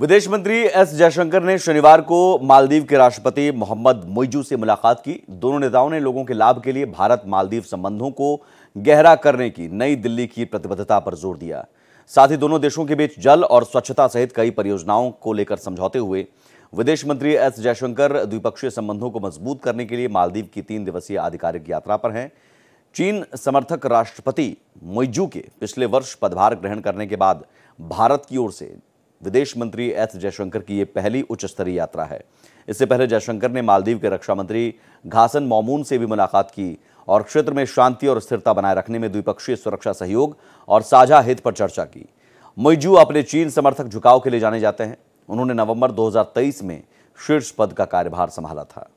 विदेश मंत्री एस जयशंकर ने शनिवार को मालदीव के राष्ट्रपति मोहम्मद मोइजू से मुलाकात की दोनों नेताओं ने लोगों के लाभ के लिए भारत मालदीव संबंधों को गहरा करने की नई दिल्ली की प्रतिबद्धता पर जोर दिया साथ ही दोनों देशों के बीच जल और स्वच्छता सहित कई परियोजनाओं को लेकर समझौते हुए विदेश मंत्री एस जयशंकर द्विपक्षीय संबंधों को मजबूत करने के लिए मालदीव की तीन दिवसीय आधिकारिक यात्रा पर हैं चीन समर्थक राष्ट्रपति मोइजू के पिछले वर्ष पदभार ग्रहण करने के बाद भारत की ओर से विदेश मंत्री एस जयशंकर की ये पहली उच्च स्तरीय यात्रा है इससे पहले जयशंकर ने मालदीव के रक्षा मंत्री घासन मोमून से भी मुलाकात की और क्षेत्र में शांति और स्थिरता बनाए रखने में द्विपक्षीय सुरक्षा सहयोग और साझा हित पर चर्चा की मोइजू अपने चीन समर्थक झुकाव के लिए जाने जाते हैं उन्होंने नवंबर 2023 में शीर्ष पद का कार्यभार संभाला था